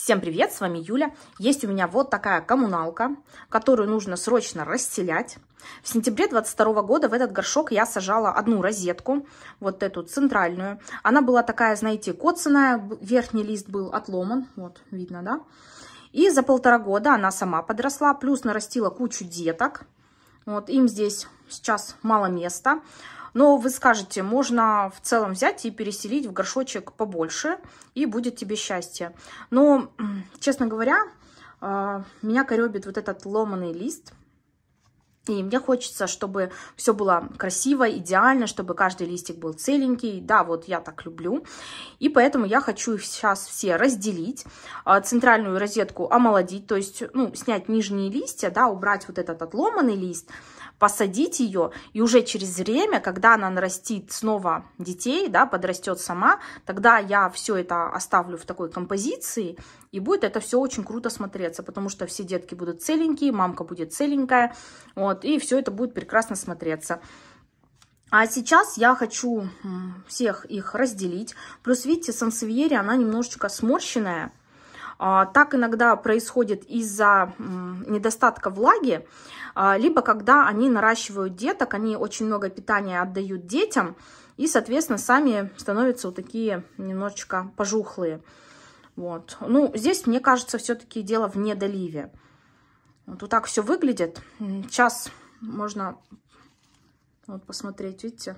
Всем привет, с вами Юля. Есть у меня вот такая коммуналка, которую нужно срочно расселять. В сентябре 22 года в этот горшок я сажала одну розетку, вот эту центральную. Она была такая, знаете, коцаная, верхний лист был отломан, вот видно, да? И за полтора года она сама подросла, плюс нарастила кучу деток. Вот им здесь сейчас мало места. Но вы скажете, можно в целом взять и переселить в горшочек побольше, и будет тебе счастье. Но, честно говоря, а, меня коребит вот этот ломанный лист. И мне хочется, чтобы все было красиво, идеально, чтобы каждый листик был целенький. Да, вот я так люблю. И поэтому я хочу их сейчас все разделить, а, центральную розетку омолодить, то есть ну, снять нижние листья, да, убрать вот этот отломанный лист – посадить ее, и уже через время, когда она нарастит снова детей, да, подрастет сама, тогда я все это оставлю в такой композиции, и будет это все очень круто смотреться, потому что все детки будут целенькие, мамка будет целенькая, вот, и все это будет прекрасно смотреться. А сейчас я хочу всех их разделить. Плюс, видите, сансевьери, она немножечко сморщенная. А, так иногда происходит из-за недостатка влаги. А, либо когда они наращивают деток, они очень много питания отдают детям, и, соответственно, сами становятся вот такие немножечко пожухлые. Вот. Ну, здесь, мне кажется, все-таки дело в недоливе. Вот, вот так все выглядит. Сейчас можно вот посмотреть, видите,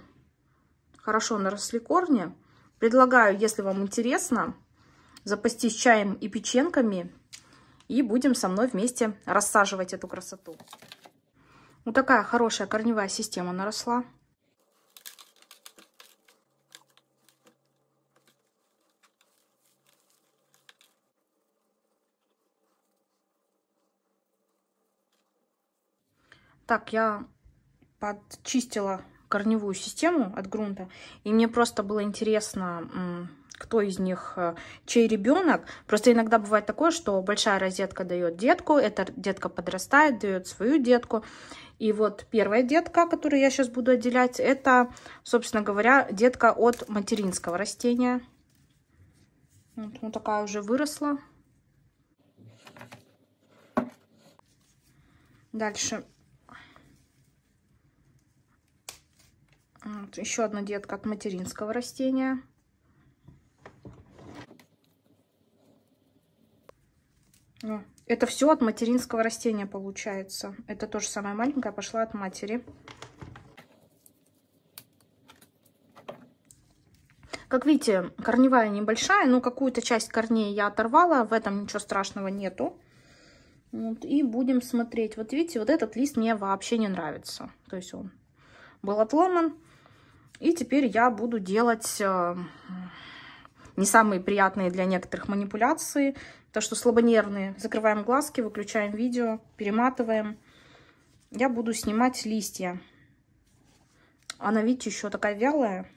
хорошо наросли корни. Предлагаю, если вам интересно, запастись чаем и печенками, и будем со мной вместе рассаживать эту красоту. Вот такая хорошая корневая система наросла. Так, я подчистила корневую систему от грунта, и мне просто было интересно, кто из них, э, чей ребенок. Просто иногда бывает такое, что большая розетка дает детку, эта детка подрастает, дает свою детку. И вот первая детка, которую я сейчас буду отделять, это, собственно говоря, детка от материнского растения. Вот, ну, такая уже выросла. Дальше. Вот, еще одна детка от материнского растения. А. Это все от материнского растения получается. Это тоже самая маленькая пошла от матери. Как видите, корневая небольшая, но какую-то часть корней я оторвала. В этом ничего страшного нету. Вот, и будем смотреть. Вот видите, вот этот лист мне вообще не нравится. То есть он был отломан. И теперь я буду делать э, не самые приятные для некоторых манипуляции. То что слабонервные. Закрываем глазки, выключаем видео, перематываем. Я буду снимать листья. Она, видите, еще такая вялая.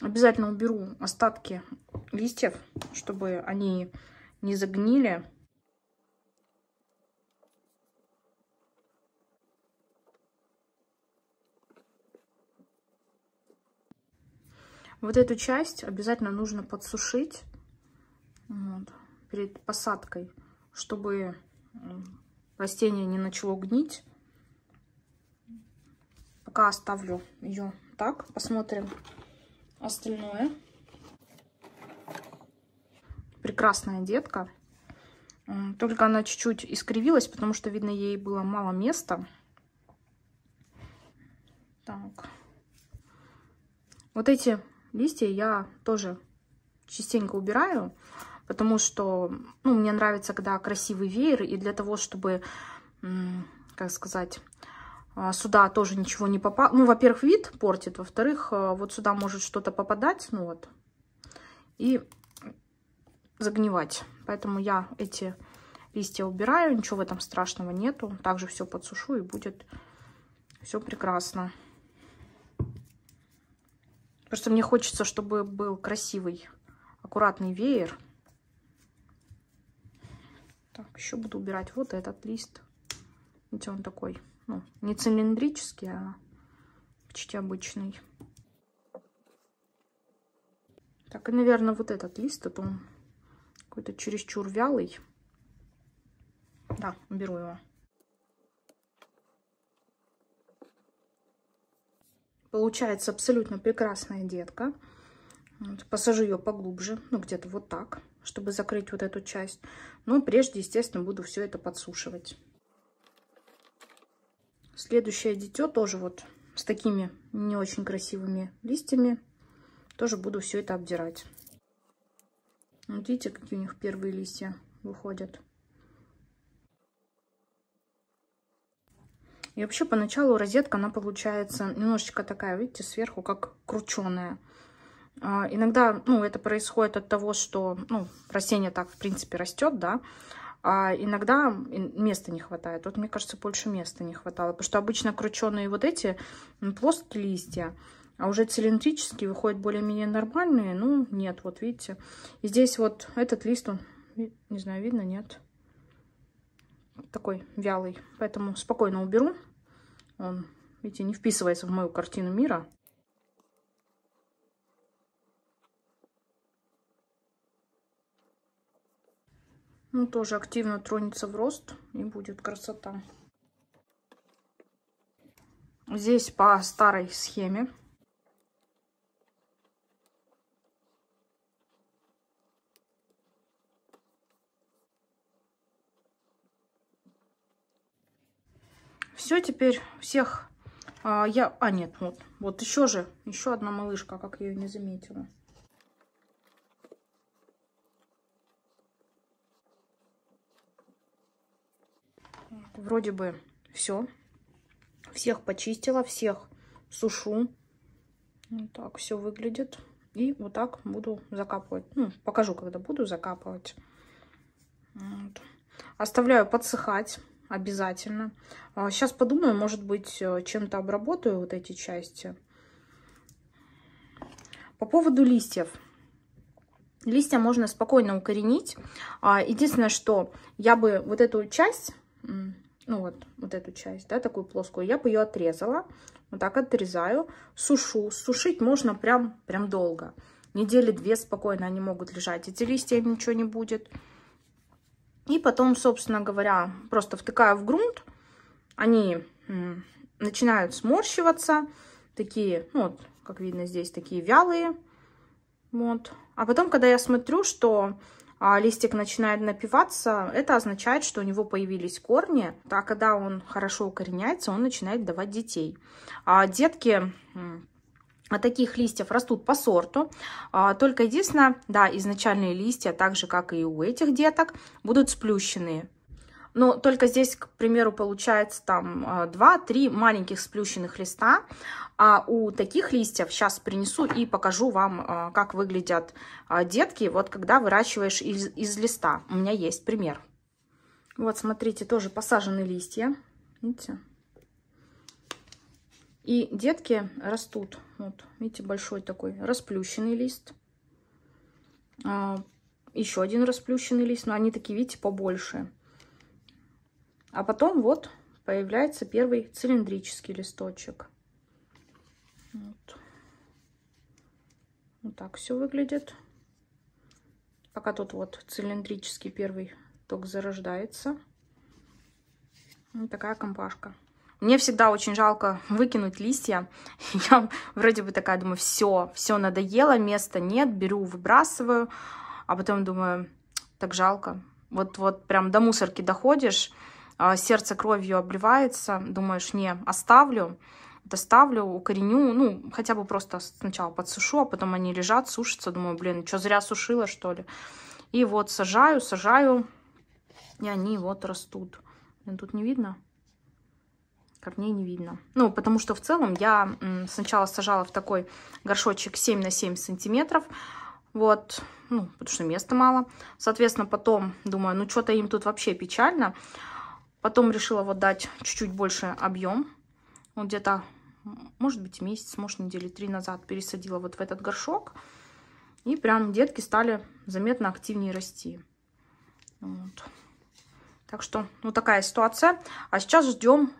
Обязательно уберу остатки листьев, чтобы они не загнили. Вот эту часть обязательно нужно подсушить вот, перед посадкой, чтобы растение не начало гнить. Пока оставлю ее так, посмотрим остальное. Прекрасная детка. Только она чуть-чуть искривилась, потому что, видно, ей было мало места. Так. Вот эти Листья я тоже частенько убираю, потому что ну, мне нравится, когда красивый веер, и для того, чтобы, как сказать, а, сюда тоже ничего не попало. Ну, во-первых, вид портит, во-вторых, а, вот сюда может что-то попадать, ну вот, и загнивать. Поэтому я эти листья убираю, ничего в этом страшного нету. Также все подсушу и будет все прекрасно. Просто мне хочется, чтобы был красивый, аккуратный веер. Так, еще буду убирать вот этот лист. Видите, он такой, ну, не цилиндрический, а почти обычный. Так, и, наверное, вот этот лист, это он какой-то чересчур вялый. Да, уберу его. Получается абсолютно прекрасная детка. Вот, посажу ее поглубже, ну где-то вот так, чтобы закрыть вот эту часть. Но ну, прежде, естественно, буду все это подсушивать. Следующее дитё тоже вот с такими не очень красивыми листьями. Тоже буду все это обдирать. Вот видите, какие у них первые листья выходят. И вообще поначалу розетка, она получается немножечко такая, видите, сверху как крученая. А, иногда, ну, это происходит от того, что, ну, растение так, в принципе, растет, да, а иногда места не хватает. Вот, мне кажется, больше места не хватало, потому что обычно крученые вот эти ну, плоские листья, а уже цилиндрические выходят более-менее нормальные. Ну, нет, вот видите. И здесь вот этот лист, он, не знаю, видно, нет. Такой вялый. Поэтому спокойно уберу. Он, видите, не вписывается в мою картину мира. Ну, тоже активно тронется в рост и будет красота. Здесь по старой схеме Все, теперь всех а, я... А, нет, вот, вот еще же, еще одна малышка, как я ее не заметила. Вроде бы все. Всех почистила, всех сушу. Ну, вот так все выглядит. И вот так буду закапывать. Ну, покажу, когда буду закапывать. Вот. Оставляю подсыхать обязательно. Сейчас а подумаю, может быть, э, чем-то обработаю вот эти части. По поводу листьев. Листья можно спокойно укоренить. А, единственное, что я бы вот эту часть, ну вот, вот эту часть, да, такую плоскую, я бы ее отрезала. Вот так отрезаю, сушу. Сушить можно прям, прям долго. Недели две спокойно они могут лежать. Эти листья ничего не будет. И потом, собственно говоря, просто втыкаю в грунт, они начинают сморщиваться, такие, ну, вот, как видно здесь, такие вялые. Вот. А потом, когда я смотрю, что а, листик начинает напиваться, это означает, что у него появились корни. А когда он хорошо укореняется, он начинает давать детей. А детки а таких листьев растут по сорту. А, только единственное, да, изначальные листья, так же, как и у этих деток, будут сплющенные. Но только здесь, к примеру, получается там 2-3 а, маленьких сплющенных листа. А у таких листьев сейчас принесу и покажу вам, как выглядят детки, вот когда выращиваешь из, из листа. У меня есть пример. Вот, смотрите, тоже посажены листья. Видите? И детки растут. Вот, видите, большой такой расплющенный лист. А, еще один расплющенный лист, но они такие, видите, побольше. А потом вот появляется первый цилиндрический листочек. Вот, вот так все выглядит. Пока тут вот цилиндрический первый ток зарождается. Вот такая компашка. Мне всегда очень жалко выкинуть листья. Я вроде бы такая думаю, все, все надоело, места нет, беру, выбрасываю. А потом думаю, так жалко. Вот-вот прям до мусорки доходишь, а, сердце кровью обливается, думаешь, не, оставлю, доставлю, укореню, ну, хотя бы просто сначала подсушу, а потом они лежат, сушатся, думаю, блин, что, зря сушила, что ли? И вот сажаю, сажаю, и они вот растут. Тут не видно? корней не видно. Ну, потому что в целом я сначала сажала в такой горшочек 7 на 7 сантиметров, вот, ну, потому что места мало. Соответственно, потом думаю, ну, что-то им тут вообще печально. Потом решила вот дать чуть-чуть больше объем. Вот где-то, может быть, месяц, может, недели три назад пересадила вот в этот горшок. И прям детки стали заметно активнее расти. Вот. Так что, ну, такая ситуация. А сейчас ждем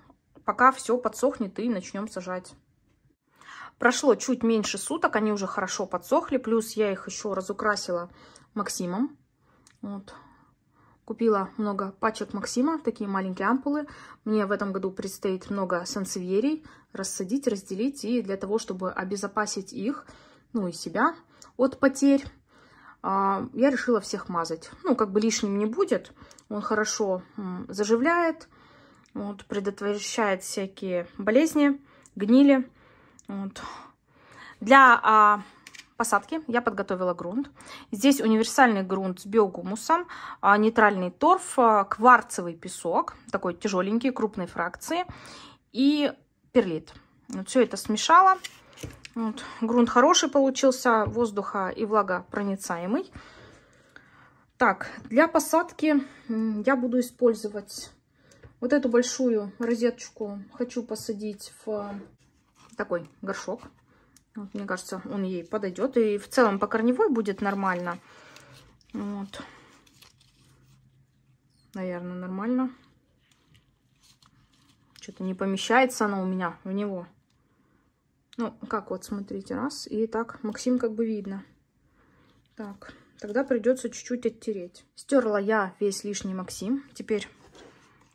пока все подсохнет и начнем сажать. Прошло чуть меньше суток, они уже хорошо подсохли, плюс я их еще разукрасила Максимом. Вот. Купила много пачек Максима, такие маленькие ампулы. Мне в этом году предстоит много сансевьерий рассадить, разделить, и для того, чтобы обезопасить их, ну и себя от потерь, а, я решила всех мазать. Ну, как бы лишним не будет, он хорошо заживляет, вот, предотвращает всякие болезни, гнили. Вот. Для а, посадки я подготовила грунт. Здесь универсальный грунт с биогумусом, а, нейтральный торф, а, кварцевый песок, такой тяжеленький, крупной фракции, и перлит. Вот все это смешала. Вот. Грунт хороший получился, воздуха и влага проницаемый. Так, для посадки я буду использовать вот эту большую розеточку хочу посадить в такой горшок. Вот, мне кажется, он ей подойдет. И в целом по корневой будет нормально. Вот. Наверное, нормально. Что-то не помещается она у меня в него. Ну, как вот, смотрите, раз. И так, Максим как бы видно. Так, тогда придется чуть-чуть оттереть. Стерла я весь лишний Максим. Теперь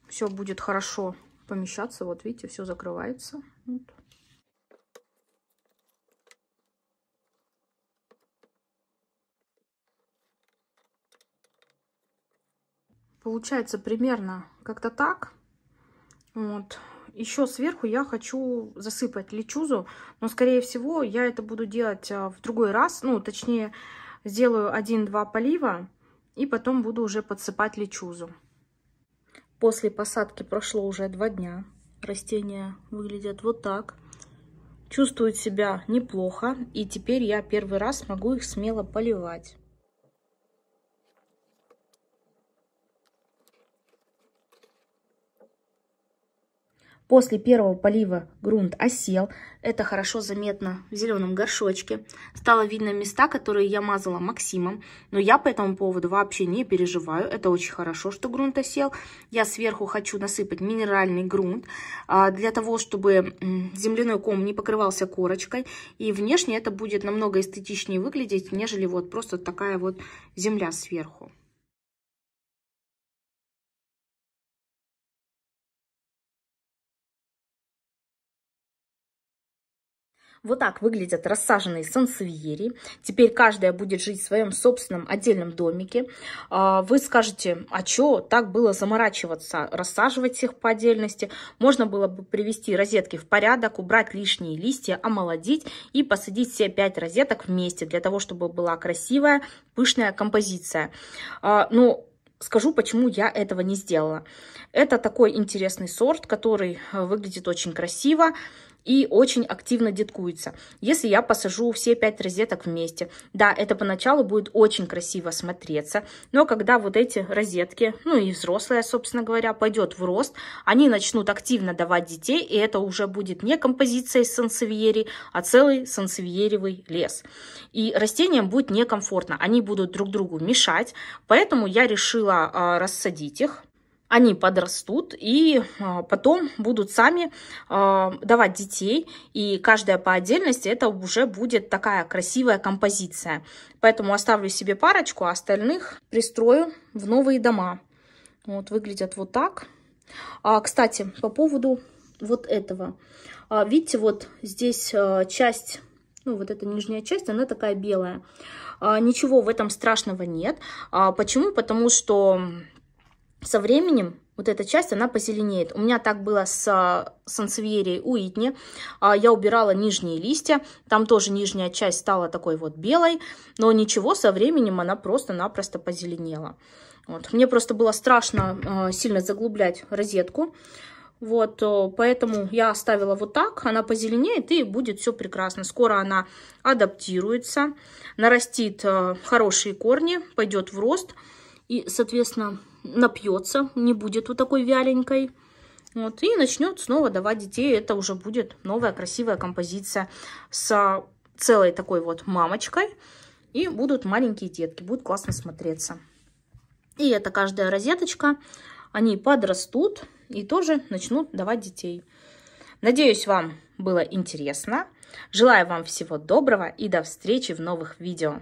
все будет хорошо помещаться. Вот видите, все закрывается. Вот. Получается примерно как-то так. Вот. Еще сверху я хочу засыпать лечузу, но, скорее всего, я это буду делать а, в другой раз. Ну, точнее, сделаю один-два полива и потом буду уже подсыпать лечузу. После посадки прошло уже два дня. Растения выглядят вот так. Чувствуют себя неплохо. И теперь я первый раз могу их смело поливать. После первого полива грунт осел, это хорошо заметно в зеленом горшочке. Стало видно места, которые я мазала Максимом, но я по этому поводу вообще не переживаю. Это очень хорошо, что грунт осел. Я сверху хочу насыпать минеральный грунт а, для того, чтобы земляной ком не покрывался корочкой. И внешне это будет намного эстетичнее выглядеть, нежели вот просто такая вот земля сверху. Вот так выглядят рассаженные сансевьери. Теперь каждая будет жить в своем собственном отдельном домике. А, вы скажете, а что так было заморачиваться, рассаживать их по отдельности? Можно было бы привести розетки в порядок, убрать лишние листья, омолодить и посадить все пять розеток вместе, для того, чтобы была красивая, пышная композиция. А, но скажу, почему я этого не сделала. Это такой интересный сорт, который выглядит очень красиво и очень активно деткуется. Если я посажу все пять розеток вместе, да, это поначалу будет очень красиво смотреться, но когда вот эти розетки, ну и взрослая, собственно говоря, пойдет в рост, они начнут активно давать детей, и это уже будет не композиция из сансевьерий, а целый сансевьеревый лес. И растениям будет некомфортно, они будут друг другу мешать, поэтому я решила а, рассадить их они подрастут и а, потом будут сами а, давать детей, и каждая по отдельности это уже будет такая красивая композиция. Поэтому оставлю себе парочку, а остальных пристрою в новые дома. Вот выглядят вот так. А, кстати, по поводу вот этого. видите, вот здесь часть ну, вот эта нижняя часть, она такая белая. ничего в этом страшного нет. почему? Потому что со временем вот эта часть, она позеленеет. У меня так было с э, сансевьерией Уитни. А, я убирала нижние листья, там тоже нижняя часть стала такой вот белой, но ничего, со временем она просто-напросто позеленела. Вот. Мне просто было страшно э, сильно заглублять розетку, вот, э, поэтому я оставила вот так, она позеленеет и будет все прекрасно. Скоро она адаптируется, нарастит хорошие корни, пойдет в рост и, соответственно, напьется, не будет вот такой вяленькой. Вот, и начнет снова давать детей. Это уже будет новая красивая композиция с целой такой вот мамочкой. И будут маленькие детки, будет классно смотреться. И это каждая розеточка. Они подрастут и тоже начнут давать детей. Надеюсь, вам было интересно. Желаю вам всего доброго и до встречи в новых видео.